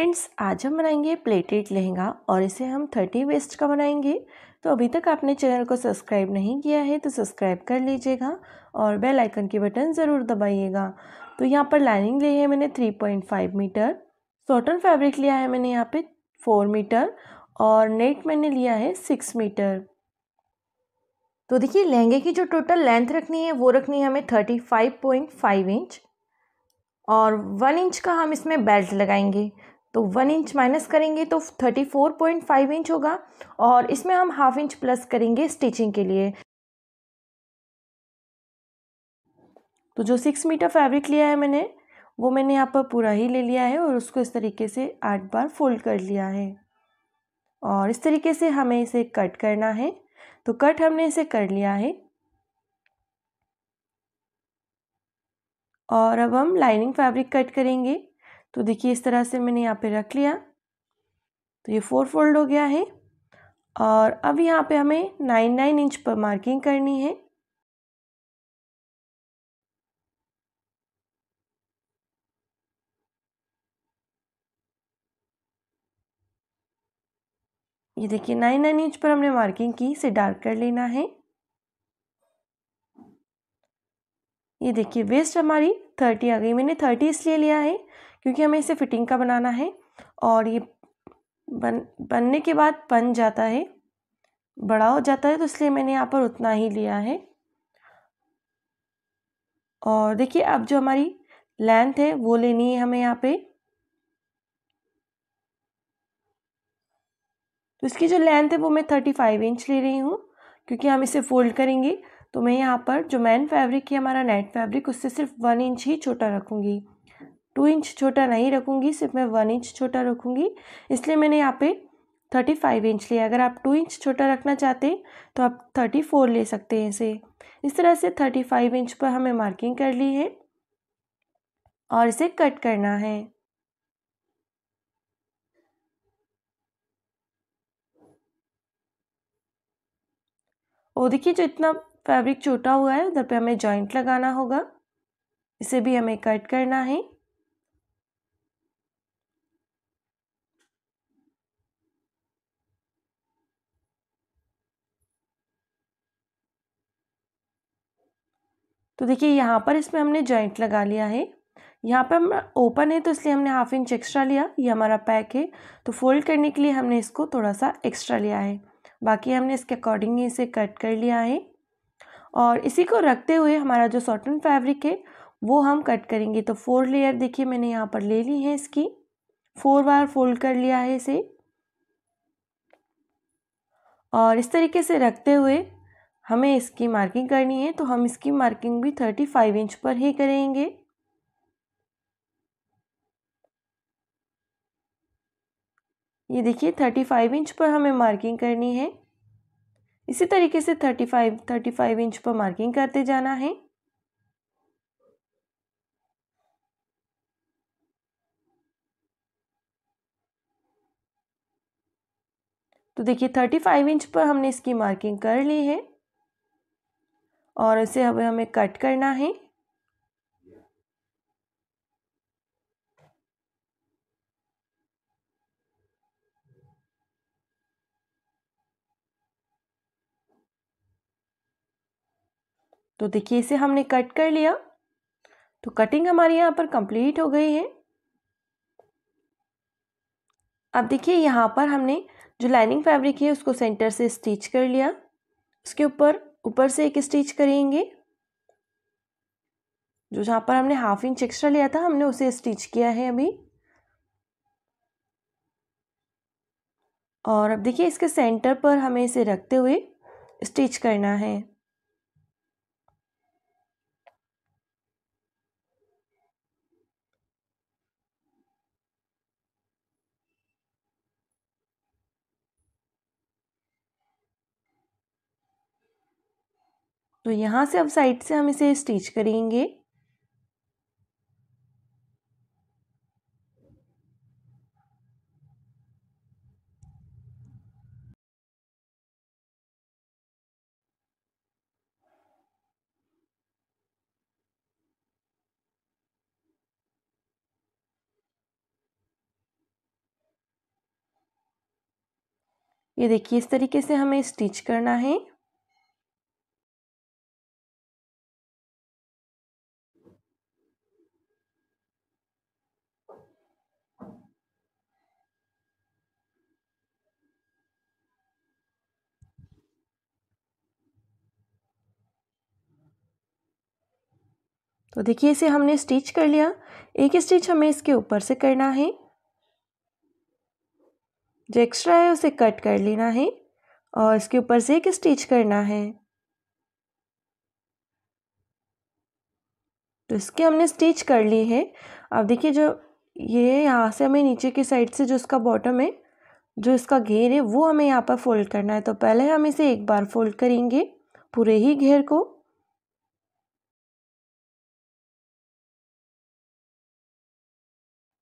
friends आज हम बनाएंगे प्लेटेड लहंगा और इसे हम थर्टी वेस्ट का बनाएंगे तो अभी तक आपने चैनल को सब्सक्राइब नहीं किया है तो सब्सक्राइब कर लीजिएगा और बेल आइकन के बटन ज़रूर दबाइएगा तो यहाँ पर लाइनिंग ली है मैंने three point five metre satin fabric लिया है मैंने यहाँ पे फोर मीटर और नेट मैंने लिया है सिक्स मीटर तो देखिए लहंगे की जो टोटल लेंथ रखनी है वो रखनी है हमें thirty five point five inch और वन इंच का हम इसमें बेल्ट लगाएंगे तो वन इंच माइनस करेंगे तो thirty four point five inch होगा और इसमें हम हाफ इंच प्लस करेंगे स्टिचिंग के लिए तो जो सिक्स मीटर फैब्रिक लिया है मैंने वो मैंने यहाँ पर पूरा ही ले लिया है और उसको इस तरीके से आठ बार फोल्ड कर लिया है और इस तरीके से हमें इसे कट करना है तो कट हमने इसे कर लिया है और अब हम लाइनिंग फैब्रिक कट करेंगे तो देखिए इस तरह से मैंने यहाँ पे रख लिया तो ये फोर फोल्ड हो गया है और अब यहाँ पे हमें नाइन नाइन इंच पर मार्किंग करनी है ये देखिए नाइन नाइन इंच पर हमने मार्किंग की इसे डार्क कर लेना है ये देखिए वेस्ट हमारी थर्टी आ गई मैंने थर्टी इसलिए लिया है क्योंकि हमें इसे फिटिंग का बनाना है और ये बन बनने के बाद बन जाता है बड़ा हो जाता है तो इसलिए मैंने यहाँ पर उतना ही लिया है और देखिए अब जो हमारी लेंथ है वो लेनी है हमें यहाँ पे तो इसकी जो लेंथ है वो मैं थर्टी फाइव इंच ले रही हूँ क्योंकि हम इसे फोल्ड करेंगे तो मैं यहाँ पर जो मैन फैब्रिक है हमारा नेट फैब्रिक उससे सिर्फ वन इंच ही छोटा रखूँगी टू इंच छोटा नहीं रखूँगी सिर्फ मैं वन इंच छोटा रखूँगी इसलिए मैंने यहाँ पे थर्टी फाइव इंच लिया अगर आप टू इंच छोटा रखना चाहते हैं तो आप थर्टी फोर ले सकते हैं इसे इस तरह से थर्टी फाइव इंच पर हमें मार्किंग कर ली है और इसे कट करना है वो देखिए जो इतना फैब्रिक छोटा हुआ है उधर पे हमें जॉइंट लगाना होगा इसे भी हमें कट करना है तो देखिए यहाँ पर इसमें हमने जॉइंट लगा लिया है यहाँ पर हम ओपन है तो इसलिए हमने हाफ इंच एक्स्ट्रा लिया ये हमारा पैक है तो फोल्ड करने के लिए हमने इसको थोड़ा सा एक्स्ट्रा लिया है बाकी हमने इसके अकॉर्डिंग ही इसे कट कर लिया है और इसी को रखते हुए हमारा जो सॉटन फैब्रिक है वो हम कट करेंगे तो फोर लेयर देखिए मैंने यहाँ पर ले ली है इसकी फोर बार फोल्ड कर लिया है इसे और इस तरीके से रखते हुए हमें इसकी मार्किंग करनी है तो हम इसकी मार्किंग भी थर्टी फाइव इंच पर ही करेंगे ये देखिए थर्टी फाइव इंच पर हमें मार्किंग करनी है इसी तरीके से thirty five thirty five inch पर मार्किंग करते जाना है तो देखिए थर्टी फाइव इंच पर हमने इसकी मार्किंग कर ली है और इसे हमें हमें कट करना है तो देखिए इसे हमने कट कर लिया तो कटिंग हमारे यहाँ पर कंप्लीट हो गई है अब देखिए यहाँ पर हमने जो लाइनिंग फैब्रिक है उसको सेंटर से स्टिच कर लिया उसके ऊपर ऊपर से एक स्टिच करेंगे जो जहाँ पर हमने हाफ इंच एक्स्ट्रा लिया था हमने उसे स्टिच किया है अभी और अब देखिए इसके सेंटर पर हमें इसे रखते हुए स्टिच करना है तो यहाँ से अब साइड से हम इसे स्टिच करेंगे ये देखिए इस तरीके से हमें स्टिच करना है तो देखिए इसे हमने स्टिच कर लिया एक स्टिच हमें इसके ऊपर से करना है जो एक्स्ट्रा है उसे कट कर लेना है और इसके ऊपर से एक स्टिच करना है तो इसके हमने स्टिच कर ली है अब देखिए जो ये यहाँ से हमें नीचे की साइड से जो इसका बॉटम है जो इसका घेर है वो हमें यहाँ पर फोल्ड करना है तो पहले हम इसे एक बार फोल्ड करेंगे पूरे ही घेर को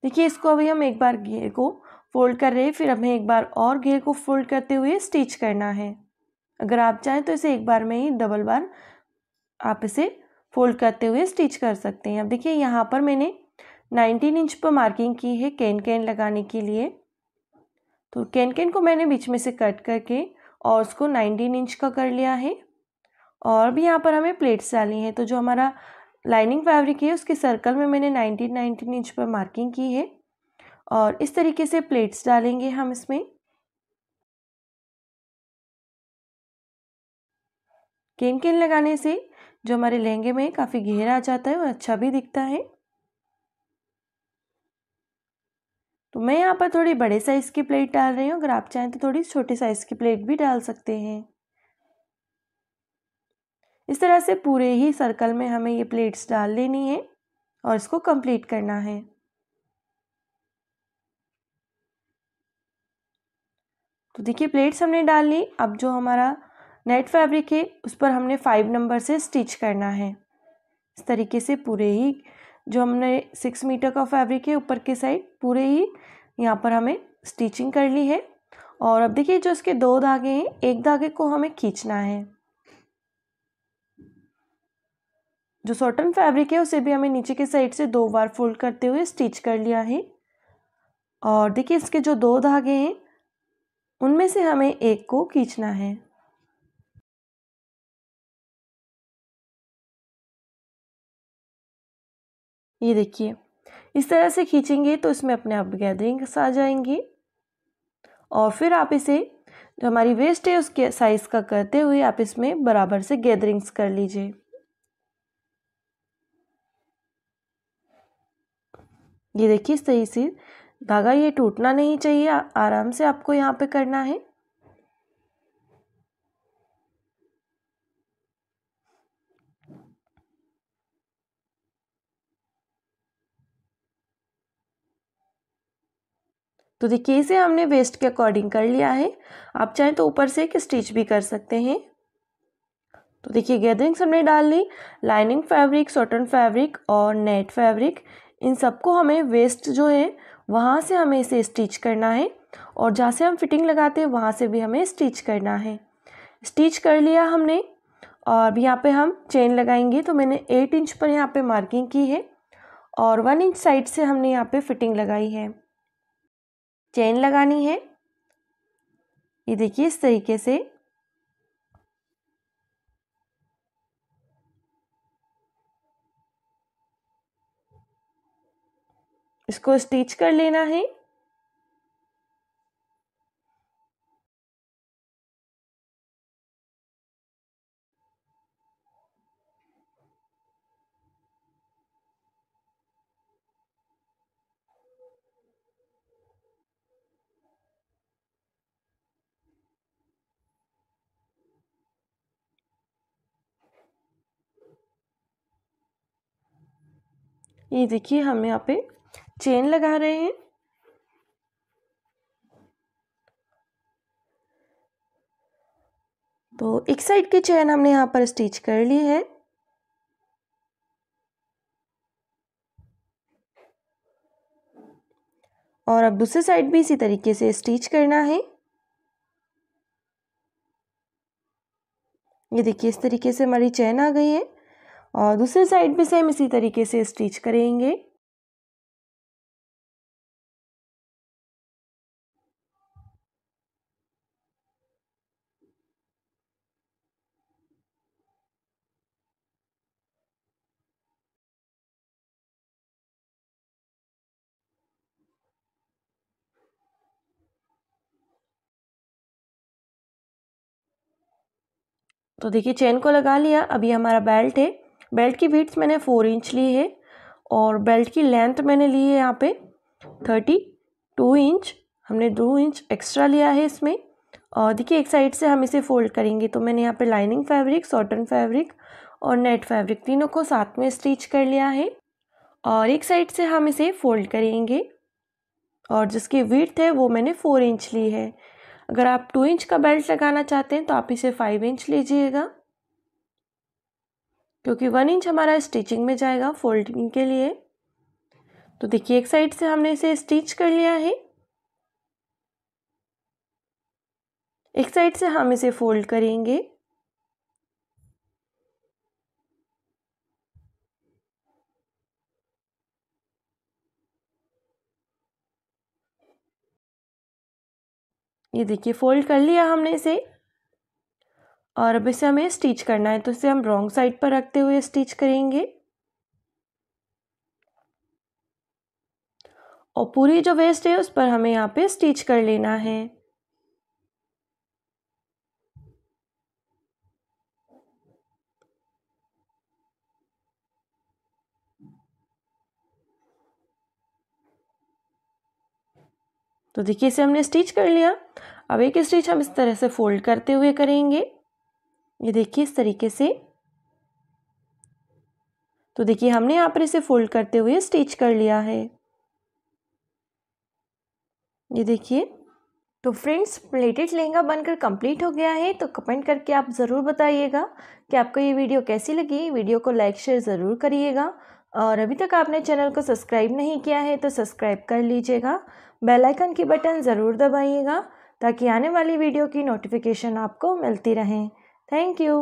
देखिए इसको अभी हम एक बार घेर को फोल्ड कर रहे हैं फिर हमें एक बार और घेर को फोल्ड करते हुए स्टिच करना है अगर आप चाहें तो इसे एक बार में ही डबल बार आप इसे फोल्ड करते हुए स्टिच कर सकते हैं अब देखिए यहाँ पर मैंने 19 इंच पर मार्किंग की है कैन कैन लगाने के लिए तो कैन कैन को मैंने बीच में से कट करके और उसको 19 इंच का कर लिया है और भी यहाँ पर हमें प्लेट्स डाली हैं तो जो हमारा लाइनिंग फैब्रिक है उसके सर्कल में मैंने नाइनटीन नाइनटीन इंच पर मार्किंग की है और इस तरीके से प्लेट्स डालेंगे हम इसमें केन केन लगाने से जो हमारे लहंगे में काफ़ी गहरा आ जाता है और अच्छा भी दिखता है तो मैं यहाँ पर थोड़ी बड़े साइज़ की प्लेट डाल रही हूँ अगर आप चाहें तो थोड़ी छोटे साइज़ की प्लेट भी डाल सकते हैं इस तरह से पूरे ही सर्कल में हमें ये प्लेट्स डाल लेनी है और इसको कंप्लीट करना है तो देखिए प्लेट्स हमने डाल ली अब जो हमारा नेट फैब्रिक है उस पर हमने फाइव नंबर से स्टिच करना है इस तरीके से पूरे ही जो हमने सिक्स मीटर का फैब्रिक है ऊपर के साइड पूरे ही यहाँ पर हमें स्टिचिंग कर ली है और अब देखिए जो इसके दो धागे हैं एक धागे को हमें खींचना है जो सॉटन फैब्रिक है उसे भी हमें नीचे के साइड से दो बार फोल्ड करते हुए स्टिच कर लिया है और देखिए इसके जो दो धागे हैं उनमें से हमें एक को खींचना है ये देखिए इस तरह से खींचेंगे तो इसमें अपने आप गैदरिंग्स आ जाएंगे और फिर आप इसे जो हमारी वेस्ट है उसके साइज़ का करते हुए आप इसमें बराबर से गैदरिंग्स कर लीजिए ये देखिए सही से धागा ये टूटना नहीं चाहिए आराम से आपको यहाँ पे करना है तो देखिए इसे हमने वेस्ट के अकॉर्डिंग कर लिया है आप चाहें तो ऊपर से एक स्टिच भी कर सकते हैं तो देखिए गैदरिंग्स हमने डाल ली लाइनिंग फैब्रिक सॉटन फैब्रिक और नेट फैब्रिक इन सबको हमें वेस्ट जो है वहाँ से हमें इसे स्टिच करना है और जहाँ से हम फिटिंग लगाते हैं वहाँ से भी हमें स्टिच करना है स्टिच कर लिया हमने और अब यहाँ पे हम चेन लगाएंगे तो मैंने एट इंच पर यहाँ पे मार्किंग की है और वन इंच साइड से हमने यहाँ पे फिटिंग लगाई है चेन लगानी है ये देखिए इस तरीके से इसको स्टिच कर लेना है ये देखिए हम यहाँ पे चेन लगा रहे हैं तो एक साइड की चेन हमने यहाँ पर स्टिच कर ली है और अब दूसरे साइड भी इसी तरीके से स्टिच करना है ये देखिए इस तरीके से हमारी चैन आ गई है और दूसरे साइड भी सेम इसी तरीके से स्टिच करेंगे तो देखिए चेन को लगा लिया अभी हमारा बेल्ट है बेल्ट की बीट्स मैंने फोर इंच ली है और बेल्ट की लेंथ मैंने ली है यहाँ पे थर्टी टू इंच हमने दो इंच एक्स्ट्रा लिया है इसमें और देखिए एक साइड से हम इसे फोल्ड करेंगे तो मैंने यहाँ पे लाइनिंग फैब्रिक सॉटन फैब्रिक और नेट फैब्रिक तीनों को साथ में स्टिच कर लिया है और एक साइड से हम इसे फोल्ड करेंगे और जिसकी विर्थ है वो मैंने फोर इंच ली है अगर आप टू इंच का बेल्ट लगाना चाहते हैं तो आप इसे फाइव इंच लीजिएगा क्योंकि वन इंच हमारा स्टिचिंग में जाएगा फोल्डिंग के लिए तो देखिए एक साइड से हमने इसे स्टिच कर लिया है एक साइड से हम इसे फोल्ड करेंगे ये देखिए फोल्ड कर लिया हमने इसे और अब इसे हमें स्टिच करना है तो इसे हम रॉन्ग साइड पर रखते हुए स्टिच करेंगे और पूरी जो वेस्ट है उस पर हमें यहाँ पे स्टिच कर लेना है तो देखिए इसे हमने स्टिच कर लिया अब एक स्टिच हम इस तरह से फोल्ड करते हुए करेंगे ये देखिए इस तरीके से तो देखिए हमने यहाँ पर इसे फोल्ड करते हुए स्टिच कर लिया है ये देखिए तो फ्रेंड्स प्लेटेड लहंगा बनकर कंप्लीट हो गया है तो कमेंट करके आप ज़रूर बताइएगा कि आपको ये वीडियो कैसी लगी वीडियो को लाइक शेयर ज़रूर करिएगा और अभी तक आपने चैनल को सब्सक्राइब नहीं किया है तो सब्सक्राइब कर लीजिएगा बेल आइकन की बटन ज़रूर दबाइएगा ताकि आने वाली वीडियो की नोटिफिकेशन आपको मिलती रहें थैंक यू